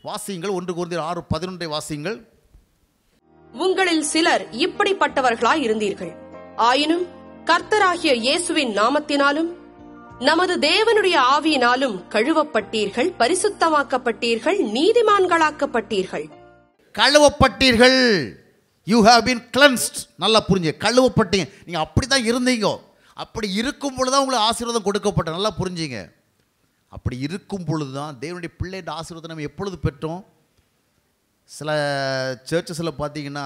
வாசியங்கள் ஒன்று குறைந்த ஆறு பதினொன்றை வாசியங்கள் உங்களில் சிலர் இப்படிப்பட்டவர்களாய் இருந்தீர்கள் ஆயினும் கர்த்தராகிய இயேசுவின் நாமத்தினாலும் நமது தேவனுடைய ஆவியினாலும் கழுவப்பட்டீர்கள் பரிசுத்தமாக்கப்பட்டீர்கள் நீதிமான்களாக்கப்பட்டீர்கள் கழுவப்பட்டீர்கள் யூ ஹாவ் பீன் கிளன்ஸ்ட் நல்லா புரிஞ்சு கழுவப்பட்டீங்க நீங்கள் அப்படி தான் இருந்தீங்க அப்படி இருக்கும் பொழுது தான் உங்களுக்கு ஆசீர்வாதம் கொடுக்கப்பட்ட நல்லா புரிஞ்சுங்க அப்படி இருக்கும் பொழுது தான் தேவனுடைய பிள்ளைகிட்ட ஆசீர்வாதம் நம்ம எப்பொழுது பெற்றோம் சில சர்ச்சஸில் பார்த்தீங்கன்னா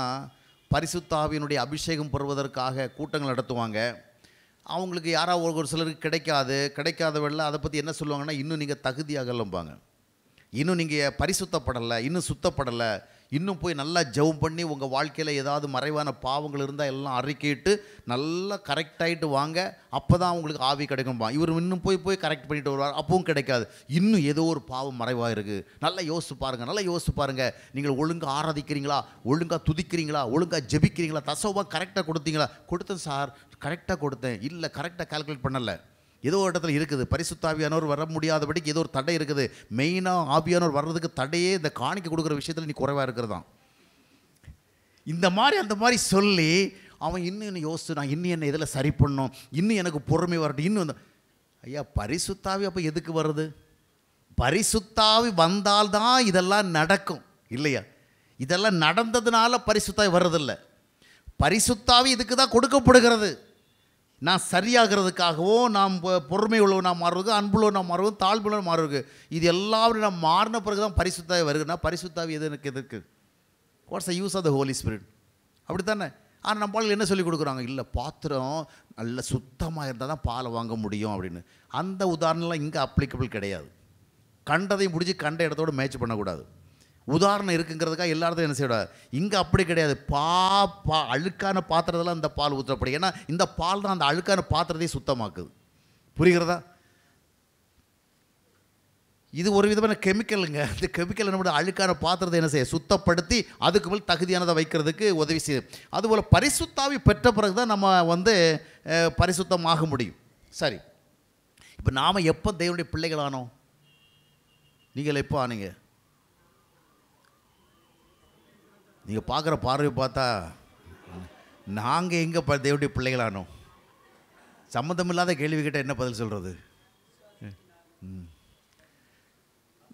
பரிசுத்தாவியனுடைய அபிஷேகம் பெறுவதற்காக கூட்டங்கள் நடத்துவாங்க அவங்களுக்கு யாராவது ஒரு ஒரு சிலருக்கு கிடைக்காது கிடைக்காத வெளில அதை பற்றி என்ன சொல்லுவாங்கன்னா இன்னும் நீங்கள் தகுதியாகலம்பாங்க இன்னும் நீங்கள் பரிசுத்தப்படலை இன்னும் சுத்தப்படலை இன்னும் போய் நல்லா ஜெபம் பண்ணி உங்கள் வாழ்க்கையில் ஏதாவது மறைவான பாவங்கள் இருந்தால் எல்லாம் அறிக்கையிட்டு நல்லா கரெக்டாகிட்டு வாங்க அப்போ தான் அவங்களுக்கு ஆவி கிடைக்கும்பா இவர் இன்னும் போய் போய் கரெக்ட் பண்ணிட்டு வருவார் அப்பவும் கிடைக்காது இன்னும் ஏதோ ஒரு பாவம் மறைவாக இருக்குது நல்லா யோசிச்சு பாருங்கள் நல்லா யோசிச்சு பாருங்கள் நீங்கள் ஒழுங்காக ஆராதிக்கிறீங்களா ஒழுங்காக துதிக்கிறீங்களா ஒழுங்காக ஜெபிக்கிறீங்களா தசவாக கரெக்டாக கொடுத்தீங்களா கொடுத்தேன் சார் கரெக்டாக கொடுத்தேன் இல்லை கரெக்டாக கால்குலேட் பண்ணலை ஏதோ ஒரு இடத்துல இருக்குது பரிசுத்தாவியானோர் வர முடியாதபடிக்கு ஏதோ ஒரு தடை இருக்குது மெயினாக ஆவியானோர் வர்றதுக்கு தடையே இந்த காணிக்க கொடுக்குற விஷயத்தில் நீ குறைவாக இருக்கிறதான் இந்த மாதிரி அந்த மாதிரி சொல்லி அவன் இன்னும் என்ன யோசிச்சு நான் இன்னும் என்ன இதில் சரி பண்ணும் இன்னும் எனக்கு பொறுமை வரட்டும் இன்னும் ஐயா பரிசுத்தாவி அப்போ எதுக்கு வருது பரிசுத்தாவி வந்தால்தான் இதெல்லாம் நடக்கும் இல்லையா இதெல்லாம் நடந்ததுனால பரிசுத்தாவி வர்றதில்லை பரிசுத்தாவி இதுக்கு தான் கொடுக்கப்படுகிறது நான் சரியாகிறதுக்காகவோ நாம் பொறுமை நான் மாறுவது நான் மாறுவது தாழ்வுள்ள மாறுவது இது எல்லாமே நான் மாறின பிறகு தான் பரிசுத்தாவி வருகிறேன் பரிசுத்தாவி எது எனக்கு எதற்கு what's a use of the holy spirit அப்படி தானே ஆனால் நம்மளால் என்ன சொல்லிக் கொடுக்குறாங்க இல்லை பாத்திரம் நல்ல சுத்தமாக இருந்தால் தான் பாலை வாங்க முடியும் அப்படின்னு அந்த உதாரணம்லாம் இங்கே அப்ளிகபிள் கிடையாது கண்டதை முடிஞ்சு கண்ட இடத்தோடு மேட்ச் பண்ணக்கூடாது உதாரணம் இருக்குங்கிறதுக்காக எல்லாரும் என்ன செய்யக்கூடாது இங்கே அப்படி கிடையாது பா பா அழுக்கான பாத்திரத்தில் அந்த பால் ஊற்றப்படும் ஏன்னா இந்த பால் தான் அந்த அழுக்கான பாத்திரத்தையும் சுத்தமாக்குது புரிகிறதா இது ஒரு விதமான கெமிக்கலுங்க இந்த கெமிக்கல் என்ன அழுக்கான பாத்திரத்தை என்ன செய்ய சுத்தப்படுத்தி அதுக்கு மேல் தகுதியானதை வைக்கிறதுக்கு உதவி செய்யும் அதுபோல் பரிசுத்தாவி பெற்ற பிறகு தான் நம்ம வந்து பரிசுத்தமாக முடியும் சரி இப்போ நாம் எப்போ தேவனுடைய பிள்ளைகளானோம் நீங்கள் எப்போ ஆனீங்க நீங்கள் பார்க்குற பார்வை பார்த்தா நாங்கள் எங்கே ப தேவடைய பிள்ளைகளானோம் சம்மந்தம் இல்லாத கேள்வி கேட்டால் என்ன பதில் சொல்கிறது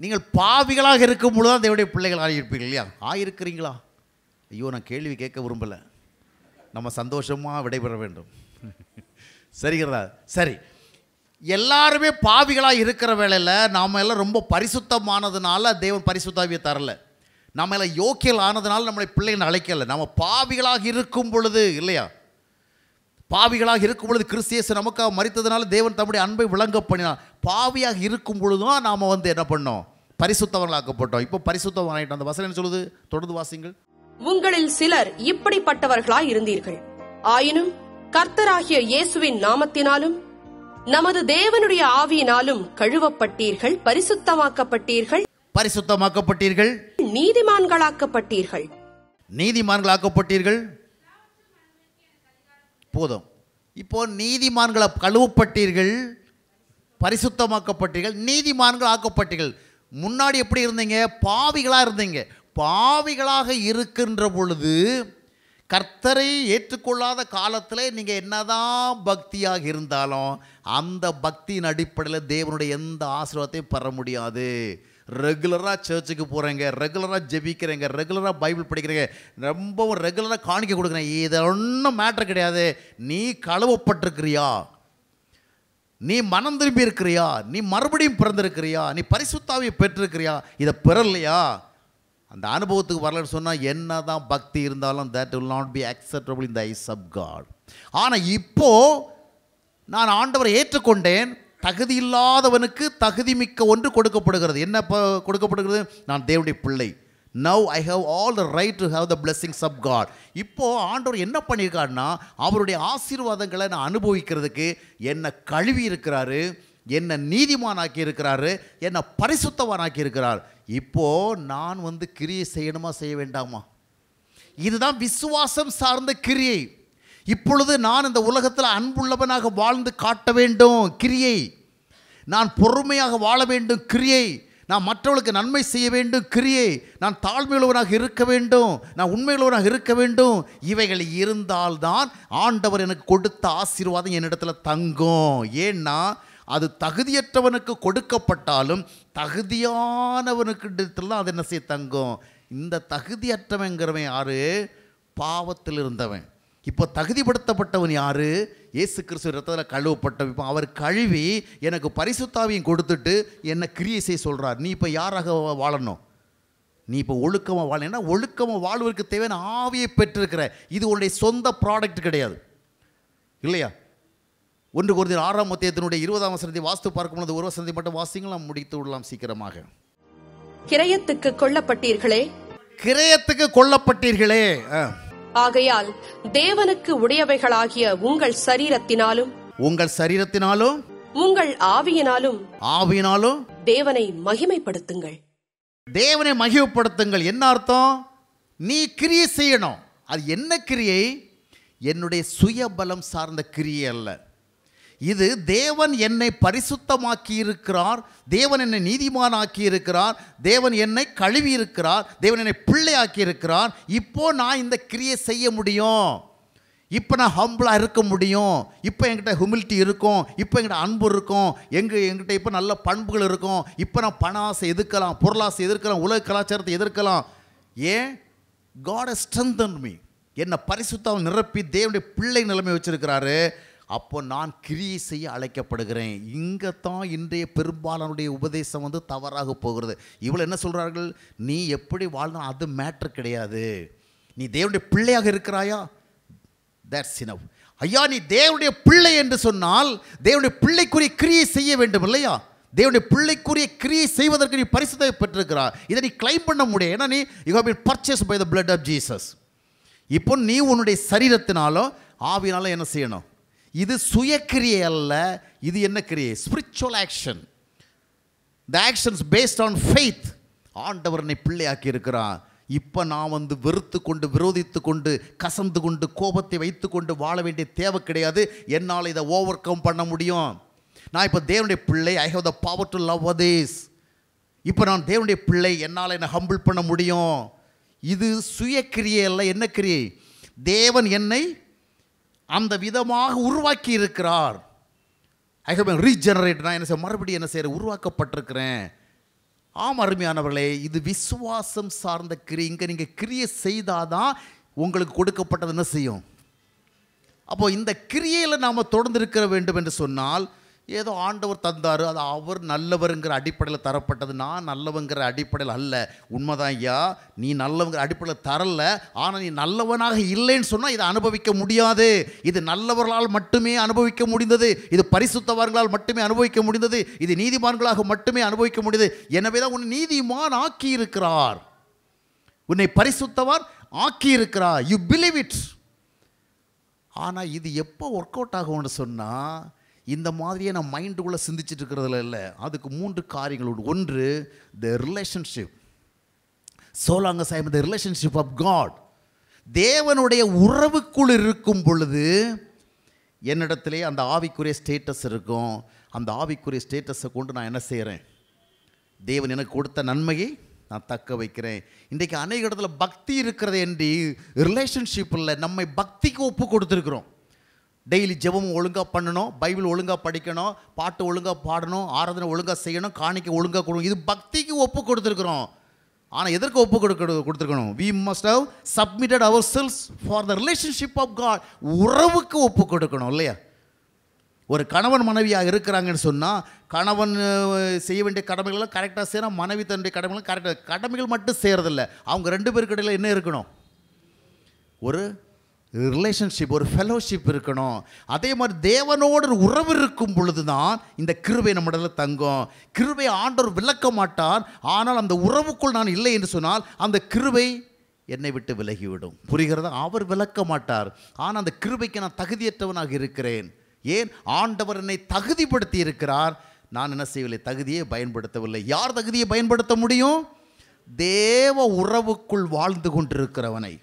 நீங்கள் பாவிகளாக இருக்கும் தான் தேவடைய பிள்ளைகள் ஆகியிருப்பீர்கள் இல்லையா ஆகியிருக்கிறீங்களா ஐயோ நான் கேள்வி கேட்க விரும்பலை நம்ம சந்தோஷமாக விடைபெற வேண்டும் சரிங்கிறதா சரி எல்லாருமே பாவிகளாக இருக்கிற வேலையில் நாம் எல்லாம் ரொம்ப பரிசுத்தமானதுனால தேவன் பரிசுத்தாவியை தரலை நம்மளை யோக்கியல் ஆனதுனால நம்மளை பிள்ளைகள் அழைக்கலை நம்ம பாவிகளாக இருக்கும் பொழுது இல்லையா பாவிகளாக இருக்கும் பொழுது கிறிஸ்தியஸ் நமக்காக மறித்ததுனால தேவன் தம்முடைய அன்பை விளங்க பண்ணினான் பாவியாக இருக்கும் பொழுதும் நாம் வந்து என்ன பண்ணோம் பரிசுத்தவர்களாக்கப்பட்டோம் இப்போ பரிசுத்தவராயிட்டோம் அந்த வசனம் என்ன சொல்லுது தொடர்ந்து வாசிங்கள் உங்களில் சிலர் இப்படிப்பட்டவர்களாய் இருந்தீர்கள் ஆயினும் கர்த்தராகிய இயேசுவின் நாமத்தினாலும் நமது தேவனுடைய ஆவியினாலும் கழுவப்பட்டீர்கள் பரிசுத்தமாக்கப்பட்டீர்கள் பரிசுத்தமாக்கப்பட்டீர்கள் நீதிமான்களாக்கப்பட்டீர்கள் நீதிமான்களாக்கப்பட்டீர்கள் போதும் இப்போ நீதிமான்களை கழுவப்பட்டீர்கள் பரிசுத்தமாக்கப்பட்டீர்கள் நீதிமான்கள் ஆக்கப்பட்டீர்கள் முன்னாடி எப்படி இருந்தீங்க பாவிகளாக இருந்தீங்க பாவிகளாக இருக்கின்ற பொழுது கர்த்தரை ஏற்றுக்கொள்ளாத காலத்தில் நீங்கள் என்னதான் பக்தியாக இருந்தாலும் அந்த பக்தியின் அடிப்படையில் தேவனுடைய எந்த ஆசீர்வாதத்தையும் பெற முடியாது ரெகுலராக சர்ச்சுக்கு போகிறேங்க ரெகுலராக ஜெபிக்கிறேங்க ரெகுலராக பைபிள் படிக்கிறேங்க ரொம்பவும் ரெகுலராக காணிக்க கொடுக்குறேன் இது ஒன்றும் மேட்ரு கிடையாது நீ கழுவப்பட்டிருக்கிறியா நீ மனம் திரும்பி இருக்கிறியா நீ மறுபடியும் பிறந்திருக்கிறியா நீ பரிசுத்தாவியை பெற்றிருக்கிறியா இதை பெறலையா அந்த அனுபவத்துக்கு வரலன்னு சொன்னால் என்ன தான் பக்தி இருந்தாலும் that will not be acceptable in the eyes of God ஆனால் இப்போது நான் ஆண்டவரை ஏற்றுக்கொண்டேன் தகுதி இல்லாதவனுக்கு தகுதி மிக்க ஒன்று கொடுக்கப்படுகிறது என்ன கொடுக்கப்படுகிறது நான் தேவனுடைய பிள்ளை now I have all the right to have the blessings of God இப்போது ஆண்டவர் என்ன பண்ணியிருக்காருன்னா அவருடைய ஆசீர்வாதங்களை நான் அனுபவிக்கிறதுக்கு என்னை கழுவி இருக்கிறாரு என்னை நீதிமானாக்கி இருக்கிறாரு என்னை பரிசுத்தவானாக்கி இருக்கிறார் இப்போது நான் வந்து கிரியை செய்யணுமா செய்ய வேண்டாமா இதுதான் விசுவாசம் சார்ந்த கிரியை இப்பொழுது நான் இந்த உலகத்தில் அன்புள்ளவனாக வாழ்ந்து காட்ட வேண்டும் கிரியை நான் பொறுமையாக வாழ வேண்டும் கிரியை நான் மற்றவர்களுக்கு நன்மை செய்ய வேண்டும் கிரியை நான் தாழ்மையுள்ளவனாக இருக்க வேண்டும் நான் உண்மையுள்ளவனாக இருக்க வேண்டும் இவைகள் இருந்தால்தான் ஆண்டவர் எனக்கு கொடுத்த ஆசீர்வாதம் என்னிடத்தில் தங்கும் ஏன்னா அது தகுதியற்றவனுக்கு கொடுக்கப்பட்டாலும் தகுதியானவனுக்கு இடத்துல அது என்ன செய்ய தங்கும் இந்த தகுதியற்றவங்கிறவன் யார் பாவத்தில் இருந்தவன் இப்போ தகுதிப்படுத்தப்பட்டவன் யார் ஏசு கிறிஸ்து ரத்தத்தில் கழுவப்பட்ட இப்போ அவர் கழுவி எனக்கு பரிசுத்தாவியும் கொடுத்துட்டு என்னை கிரியை செய்ய சொல்கிறார் நீ இப்போ யாராக வாழணும் நீ இப்போ ஒழுக்கமாக வாழனா ஒழுக்கமாக வாழ்வதற்கு தேவையான ஆவியை பெற்றிருக்கிற இது உன்னுடைய சொந்த ப்ராடக்ட் கிடையாது இல்லையா ஒன்று குறைந்த ஆறாம் மத்தியத்தினுடைய இருபதாம் சந்தி வாஸ்து பார்க்கும்போது ஒரு வசனத்தை மட்டும் வாசிங்களாம் முடித்து விடலாம் சீக்கிரமாக கிரயத்துக்கு கொல்லப்பட்டீர்களே கிரயத்துக்கு கொல்லப்பட்டீர்களே ஆகையால் தேவனுக்கு உடையவைகளாகிய உங்கள் சரீரத்தினாலும் உங்கள் சரீரத்தினாலும் உங்கள் ஆவியினாலும் ஆவியினாலும் தேவனை மகிமைப்படுத்துங்கள் தேவனை மகிமைப்படுத்துங்கள் என்ன அர்த்தம் நீ கிரியை செய்யணும் அது என்ன கிரியை என்னுடைய சுயபலம் சார்ந்த கிரியை அல்ல இது தேவன் என்னை பரிசுத்தமாக்கி இருக்கிறார் தேவன் என்னை நீதிமானாக்கி இருக்கிறார் தேவன் என்னை கழுவி இருக்கிறார் தேவன் என்னை பிள்ளையாக்கி இருக்கிறார் இப்போ நான் இந்த கிரியை செய்ய முடியும் இப்போ நான் ஹம்பிளாக இருக்க முடியும் இப்போ என்கிட்ட ஹுமிலிட்டி இருக்கும் இப்போ என்கிட்ட அன்பு இருக்கும் எங்கள் என்கிட்ட இப்போ நல்ல பண்புகள் இருக்கும் இப்போ நான் பண ஆசை எதிர்க்கலாம் பொருளாசை எதிர்க்கலாம் உலக கலாச்சாரத்தை எதிர்க்கலாம் ஏன் காட் ஸ்ட்ரென்தன் மீ என்னை பரிசுத்தம் நிரப்பி தேவனுடைய பிள்ளை நிலைமை வச்சுருக்கிறாரு அப்போ நான் கிரியை செய்ய அழைக்கப்படுகிறேன் இங்கே தான் இன்றைய பெரும்பாலானுடைய உபதேசம் வந்து தவறாக போகிறது இவ்வளோ என்ன சொல்கிறார்கள் நீ எப்படி வாழ்னா அது மேட்ரு கிடையாது நீ தேவனுடைய பிள்ளையாக இருக்கிறாயா தட்ஸ் இனவ் ஐயா நீ தேவனுடைய பிள்ளை என்று சொன்னால் தேவனுடைய பிள்ளைக்குரிய கிரியை செய்ய வேண்டும் இல்லையா தேவனுடைய பிள்ளைக்குரிய கிரியை செய்வதற்கு நீ பரிசுத்தை பெற்றிருக்கிறா இதை நீ கிளைம் பண்ண முடியும் ஏன்னா நீ you have been purchased by the blood of Jesus இப்போ நீ உன்னுடைய சரீரத்தினாலும் ஆவினாலும் என்ன செய்யணும் இது சுய கிரியை அல்ல இது என்ன கிரியை spiritual action the actions based on faith ஆண்டவரனை பிள்ளையாக்கி இருக்கிறான் இப்போ நான் வந்து வெறுத்து கொண்டு விரோதித்து கொண்டு கசந்து கொண்டு கோபத்தை வைத்து கொண்டு வாழ வேண்டிய தேவை கிடையாது என்னால் இதை ஓவர் கம் பண்ண முடியும் நான் இப்போ தேவனுடைய பிள்ளை I have the power to love அதேஸ் இப்போ நான் தேவனுடைய பிள்ளை என்னால் என்னை ஹம்பிள் பண்ண முடியும் இது சுய கிரியை அல்ல என்ன கிரியை தேவன் என்னை அந்த விதமாக உருவாக்கி இருக்கிறார் ஐ ஹவ் ரீஜெனரேட் நான் என்ன செய்ய மறுபடியும் என்ன செய்கிற உருவாக்கப்பட்டிருக்கிறேன் ஆம் அருமையானவர்களே இது விசுவாசம் சார்ந்த கிரி இங்கே நீங்கள் கிரியை செய்தாதான் உங்களுக்கு கொடுக்கப்பட்டது என்ன செய்யும் அப்போது இந்த கிரியையில் நாம் தொடர்ந்து இருக்கிற வேண்டும் என்று சொன்னால் ஏதோ ஆண்டவர் தந்தார் அது அவர் நல்லவருங்கிற அடிப்படையில் தரப்பட்டது நான் நல்லவங்கிற அடிப்படையில் அல்ல உண்மைதான் ஐயா நீ நல்லவங்கிற அடிப்படையில் தரல ஆனால் நீ நல்லவனாக இல்லைன்னு சொன்னால் இதை அனுபவிக்க முடியாது இது நல்லவர்களால் மட்டுமே அனுபவிக்க முடிந்தது இது பரிசுத்தவர்களால் மட்டுமே அனுபவிக்க முடிந்தது இது நீதிமான்களாக மட்டுமே அனுபவிக்க முடியுது எனவே தான் உன் நீதிமான் ஆக்கியிருக்கிறார் உன்னை பரிசுத்தவர் ஆக்கியிருக்கிறார் யூ பிலீவ் இட் ஆனால் இது எப்போ ஒர்க் அவுட் ஆகும்னு சொன்னால் இந்த மாதிரியே நான் மைண்டுக்குள்ளே சிந்திச்சுட்டு இருக்கிறதுல இல்லை அதுக்கு மூன்று காரியங்கள் ஒன்று த ரிலேஷன்ஷிப் சோலாங்க சாஹிப் த ரிலேஷன்ஷிப் ஆஃப் காட் தேவனுடைய உறவுக்குள் இருக்கும் பொழுது என்னிடத்துலேயே அந்த ஆவிக்குரிய ஸ்டேட்டஸ் இருக்கும் அந்த ஆவிக்குரிய ஸ்டேட்டஸை கொண்டு நான் என்ன செய்கிறேன் தேவன் எனக்கு கொடுத்த நன்மையை நான் தக்க வைக்கிறேன் இன்றைக்கு அநேக இடத்துல பக்தி இருக்கிறது என்று ரிலேஷன்ஷிப்பில் நம்மை பக்திக்கு ஒப்பு கொடுத்துருக்குறோம் டெய்லி ஜெபம் ஒழுங்காக பண்ணணும் பைபிள் ஒழுங்காக படிக்கணும் பாட்டு ஒழுங்காக பாடணும் ஆராதனை ஒழுங்காக செய்யணும் காணிக்க ஒழுங்காக கொடுக்கணும் இது பக்திக்கு ஒப்பு கொடுத்துருக்குறோம் ஆனால் எதற்கு ஒப்பு கொடுக்க கொடுத்துருக்கணும் we must have submitted ourselves for the relationship of God உறவுக்கு ஒப்பு கொடுக்கணும் இல்லையா ஒரு கணவன் மனைவியாக இருக்கிறாங்கன்னு சொன்னால் கணவன் செய்ய வேண்டிய கடமைகள்லாம் கரெக்டாக செய்யணும் மனைவி தன்னுடைய கடமைகளும் கரெக்டாக கடமைகள் மட்டும் செய்கிறதில்ல அவங்க ரெண்டு பேருக்கு இடையில் என்ன இருக்கணும் ஒரு ரிலேஷன்ஷிப் ஒரு ஃபெலோஷிப் இருக்கணும் அதே மாதிரி தேவனோட ஒரு உறவு இருக்கும் பொழுது தான் இந்த கிருபை நம்மளால் தங்கும் கிருபை ஆண்டவர் விளக்க மாட்டார் ஆனால் அந்த உறவுக்குள் நான் இல்லை என்று சொன்னால் அந்த கிருபை என்னை விட்டு விலகிவிடும் புரிகிறதா அவர் விளக்க மாட்டார் ஆனால் அந்த கிருபைக்கு நான் தகுதியற்றவனாக இருக்கிறேன் ஏன் ஆண்டவர் என்னை தகுதிப்படுத்தி இருக்கிறார் நான் என்ன செய்யவில்லை தகுதியை பயன்படுத்தவில்லை யார் தகுதியை பயன்படுத்த முடியும் தேவ உறவுக்குள் வாழ்ந்து கொண்டிருக்கிறவனை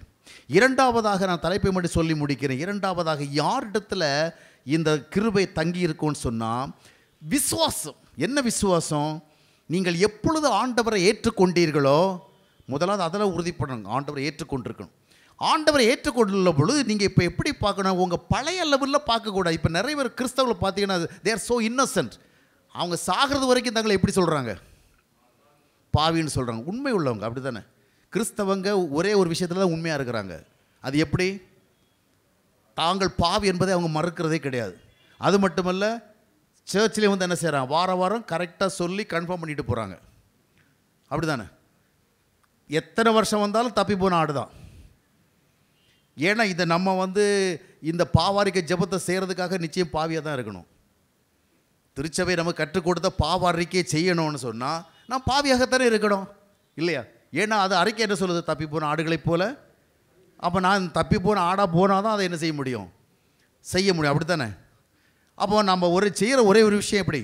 இரண்டாவதாக நான் தலைப்பை மட்டும் சொல்லி முடிக்கிறேன் இரண்டாவதாக யாரிடத்தில் இந்த கிருபை தங்கி இருக்கும்னு சொன்னால் விசுவாசம் என்ன விசுவாசம் நீங்கள் எப்பொழுது ஆண்டவரை ஏற்றுக்கொண்டீர்களோ முதலாவது அதில் உறுதிப்படணும் ஆண்டவரை ஏற்றுக்கொண்டிருக்கணும் ஆண்டவரை ஏற்றுக்கொண்டுள்ள பொழுது நீங்கள் இப்போ எப்படி பார்க்கணும் உங்கள் பழைய லெவலில் பார்க்கக்கூடாது இப்போ நிறைய பேர் கிறிஸ்தவர்கள் பார்த்தீங்கன்னா தேர் ஸோ இன்னசென்ட் அவங்க சாகிறது வரைக்கும் தங்களை எப்படி சொல்கிறாங்க பாவின்னு சொல்கிறாங்க உண்மை உள்ளவங்க அப்படி தானே கிறிஸ்தவங்க ஒரே ஒரு விஷயத்தில் தான் உண்மையாக இருக்கிறாங்க அது எப்படி தாங்கள் பாவி என்பதை அவங்க மறுக்கிறதே கிடையாது அது மட்டுமல்ல சர்ச்சிலே வந்து என்ன செய்கிறாங்க வாரம் வாரம் கரெக்டாக சொல்லி கன்ஃபார்ம் பண்ணிட்டு போகிறாங்க அப்படி தானே எத்தனை வருஷம் வந்தாலும் தப்பி போன ஆடு தான் ஏன்னா இதை நம்ம வந்து இந்த பாவாரிக்க ஜபத்தை செய்கிறதுக்காக நிச்சயம் பாவியாக தான் இருக்கணும் திருச்சபை நம்ம கற்றுக் கொடுத்த பாவாரிக்கையை செய்யணும்னு சொன்னால் நான் பாவியாகத்தானே இருக்கணும் இல்லையா ஏன்னா அது அறிக்கை என்ன சொல்லுது தப்பி போன ஆடுகளைப் போல் அப்போ நான் தப்பி போன ஆடாக போனால் தான் அதை என்ன செய்ய முடியும் செய்ய முடியும் அப்படி தானே அப்போ நம்ம ஒரு செய்கிற ஒரே ஒரு விஷயம் எப்படி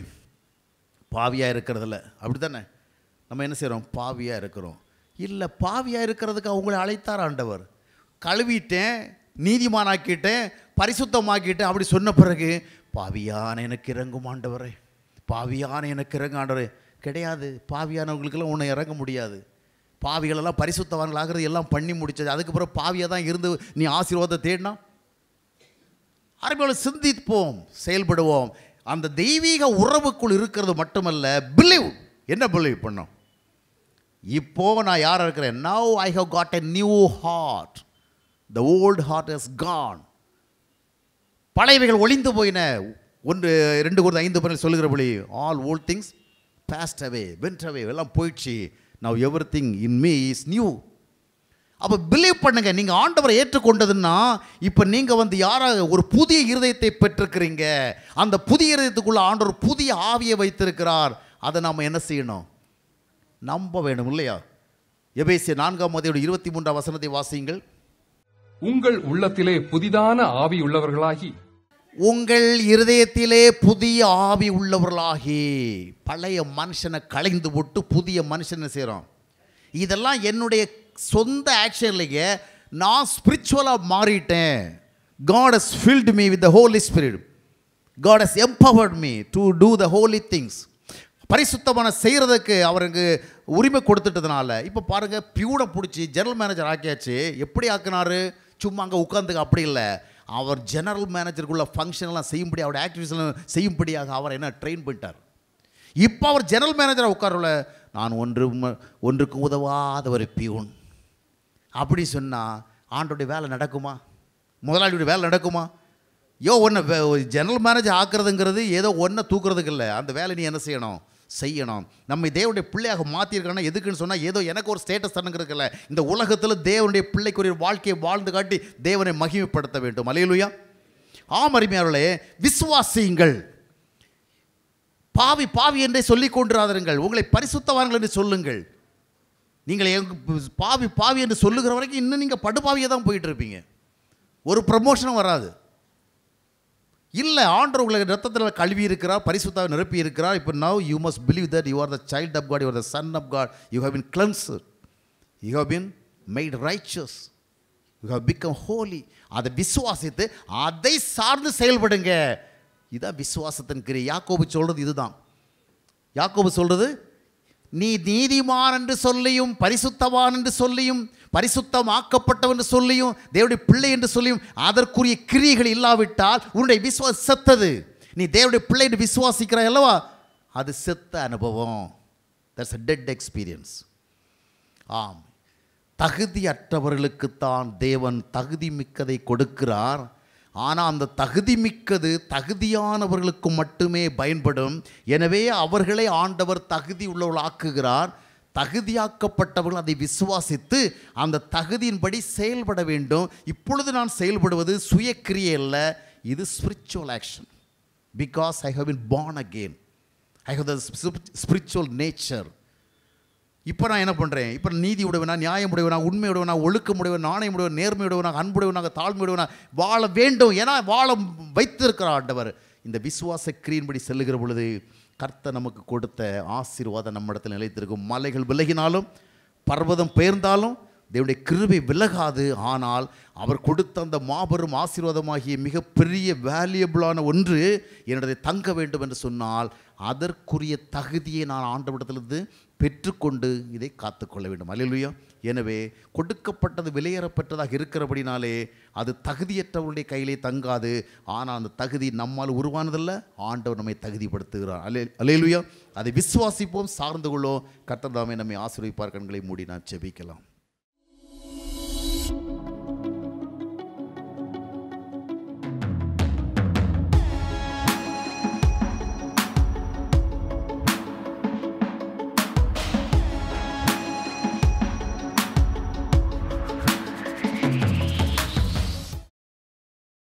பாவியாக இருக்கிறதில்ல அப்படி தானே நம்ம என்ன செய்கிறோம் பாவியாக இருக்கிறோம் இல்லை பாவியாக இருக்கிறதுக்கு அவங்களை அழைத்தார் ஆண்டவர் கழுவிட்டேன் நீதிமானாக்கிட்டேன் பரிசுத்தமாக்கிட்டேன் அப்படி சொன்ன பிறகு பாவியான எனக்கு இறங்கும் ஆண்டவரே பாவியான எனக்கு இறங்கும் ஆண்டவரே கிடையாது பாவியானவங்களுக்கெல்லாம் உன்னை இறங்க முடியாது பாவிகளெல்லாம் பரிசுத்தவான்களாகிறது எல்லாம் பண்ணி முடித்தது அதுக்கப்புறம் பாவியாக தான் இருந்து நீ ஆசீர்வாதத்தை தேடினா அருமையோடு சிந்திப்போம் செயல்படுவோம் அந்த தெய்வீக உறவுக்குள் இருக்கிறது மட்டுமல்ல பிலீவ் என்ன பிலீவ் பண்ணோம் இப்போ நான் யாராக இருக்கிறேன் now I have got a new heart the old heart is gone பழையவைகள் ஒளிந்து போயின ஒன்று ரெண்டு குறுந்து ஐந்து சொல்லுகிற பிள்ளை all old things passed away went away எல்லாம் போயிடுச்சு now everything in me is new அப்போ பிலீவ் பண்ணுங்க நீங்கள் ஆண்டவரை ஏற்றுக்கொண்டதுன்னா இப்போ நீங்கள் வந்து யாராக ஒரு புதிய இருதயத்தை பெற்றிருக்கிறீங்க அந்த புதிய இருதயத்துக்குள்ள ஆண்டவர் புதிய ஆவியை வைத்திருக்கிறார் அதை நாம் என்ன செய்யணும் நம்ப வேணும் இல்லையா எபேசிய நான்காம் மதியோட இருபத்தி மூன்றாம் வசனத்தை வாசியுங்கள் உங்கள் உள்ளத்திலே புதிதான ஆவி உள்ளவர்களாகி உங்கள் இருதயத்திலே புதிய ஆவி உள்ளவர்களாகி பழைய மனுஷனை கலைந்து போட்டு புதிய மனுஷனை செய்கிறோம் இதெல்லாம் என்னுடைய சொந்த ஆக்ஷன்லைங்க நான் ஸ்பிரிச்சுவலாக மாறிட்டேன் God has filled me with the holy spirit God has empowered me to do the holy things பரிசுத்தமான செய்கிறதுக்கு அவருக்கு உரிமை கொடுத்துட்டதுனால இப்போ பாருங்கள் பியூனை பிடிச்சி ஜெனரல் மேனேஜர் ஆக்கியாச்சு எப்படி ஆக்குனாரு சும்மா அங்கே உட்காந்துக்க அப்படி இல்லை அவர் ஜெனரல் மேனேஜருக்குள்ள ஃபங்க்ஷன்லாம் செய்யும்படி அவருடைய ஆக்டிவிஸ்லாம் செய்யும்படியாக அவர் என்ன ட்ரெயின் பண்ணிட்டார் இப்போ அவர் ஜெனரல் மேனேஜராக உட்காரல நான் ஒன்று ஒன்றுக்கு உதவாத ஒரு பியூன் அப்படி சொன்னால் ஆண்டோடைய வேலை நடக்குமா முதலாளியுடைய வேலை நடக்குமா யோ ஒன்று ஜெனரல் மேனேஜர் ஆக்குறதுங்கிறது ஏதோ ஒன்றை தூக்குறதுக்கு இல்லை அந்த வேலை நீ என்ன செய்யணும் செய்யணும் நம்மை தேவனுடைய பிள்ளையாக மாற்றிருக்கோன்னா எதுக்குன்னு சொன்னால் ஏதோ எனக்கு ஒரு ஸ்டேட்டஸ் தனுங்கிறதுல இந்த உலகத்தில் தேவனுடைய பிள்ளைக்குரிய வாழ்க்கையை வாழ்ந்து காட்டி தேவனை மகிமைப்படுத்த வேண்டும் அலையலுயா ஆம் அருமையாளே விசுவாசியுங்கள் பாவி பாவி என்றே சொல்லிக் கொண்டிராதருங்கள் உங்களை பரிசுத்தவார்கள் என்று சொல்லுங்கள் நீங்கள் பாவி பாவி என்று சொல்லுகிற வரைக்கும் இன்னும் நீங்கள் படுபாவியை தான் போயிட்டு இருப்பீங்க ஒரு ப்ரமோஷனும் வராது இல்லை ஆண்டர் உங்களுக்கு ரத்தத்தில் கழுவி இருக்கிறார் பரிசுத்தாவை நிரப்பி இருக்கிறார் இப்போ now you must believe that you are the child of God you are the son of God you have been cleanse you have been made riches you have become holy அதை விசுவாசித்து அதை சார்ந்து செயல்படுங்க இதுதான் விசுவாசத்தின் கிரி யாக்கோபு சொல்கிறது இதுதான் யாக்கோபு சொல்கிறது நீ நீதிமான் என்று சொல்லியும் பரிசுத்தவான் என்று சொல்லியும் பரிசுத்தமாக்கப்பட்டவன் என்று சொல்லியும் தேவடைய பிள்ளை என்று சொல்லியும் அதற்குரிய கிரியைகள் இல்லாவிட்டால் உன்னுடைய விசுவாசம் செத்தது நீ தேவடைய பிள்ளை என்று விசுவாசிக்கிறாய் அல்லவா அது செத்த அனுபவம் தட்ஸ் அ டெட் எக்ஸ்பீரியன்ஸ் ஆம் தகுதியற்றவர்களுக்குத்தான் தேவன் தகுதி மிக்கதை கொடுக்கிறார் ஆனால் அந்த தகுதி மிக்கது தகுதியானவர்களுக்கு மட்டுமே பயன்படும் எனவே அவர்களை ஆண்டவர் தகுதி உள்ளவர்களாக்குகிறார் தகுதியாக்கப்பட்டவர்கள் அதை விசுவாசித்து அந்த தகுதியின்படி செயல்பட வேண்டும் இப்பொழுது நான் செயல்படுவது சுய கிரியை அல்ல இது spiritual action because I have in born again I have the spiritual nature இப்போ நான் என்ன பண்ணுறேன் இப்போ நீதி உடையவனா நியாயம் உடையவனா உண்மை உடையவனா ஒழுக்கம் உடையவன் நாணயம் உடையவன் நேர்மை உடையவனா அன்புடையவனாக தாழ்மை உடையவனா வாழ வேண்டும் ஏன்னா வாழ வைத்திருக்கிறார் ஆண்டவர் இந்த விசுவாச கிரியின்படி செல்லுகிற பொழுது கர்த்த நமக்கு கொடுத்த ஆசீர்வாதம் நம்ம இடத்துல நிலைத்திருக்கும் மலைகள் விலகினாலும் பர்வதம் பெயர்ந்தாலும் தேவனுடைய கிருபை விலகாது ஆனால் அவர் கொடுத்த அந்த மாபெரும் ஆசீர்வாதமாகிய மிகப்பெரிய வேல்யூபிளான ஒன்று என்னுடைய தங்க வேண்டும் என்று சொன்னால் அதற்குரிய தகுதியை நான் ஆண்டவிடத்திலிருந்து பெற்றுக்கொண்டு இதை காத்துக்கொள்ள வேண்டும் அலிலுயா எனவே கொடுக்கப்பட்டது விலையேறப்பட்டதாக இருக்கிறபடினாலே அது தகுதியற்றவருடைய கையிலே தங்காது ஆனால் அந்த தகுதி நம்மால் உருவானதல்ல ஆண்டவர் நம்மை தகுதிப்படுத்துகிறார் அலே அலேலுயா அதை விசுவாசிப்போம் சார்ந்து கொள்ளும் தாமே நம்மை ஆசிரியப்பார் கண்களை மூடி நான் செபிக்கலாம்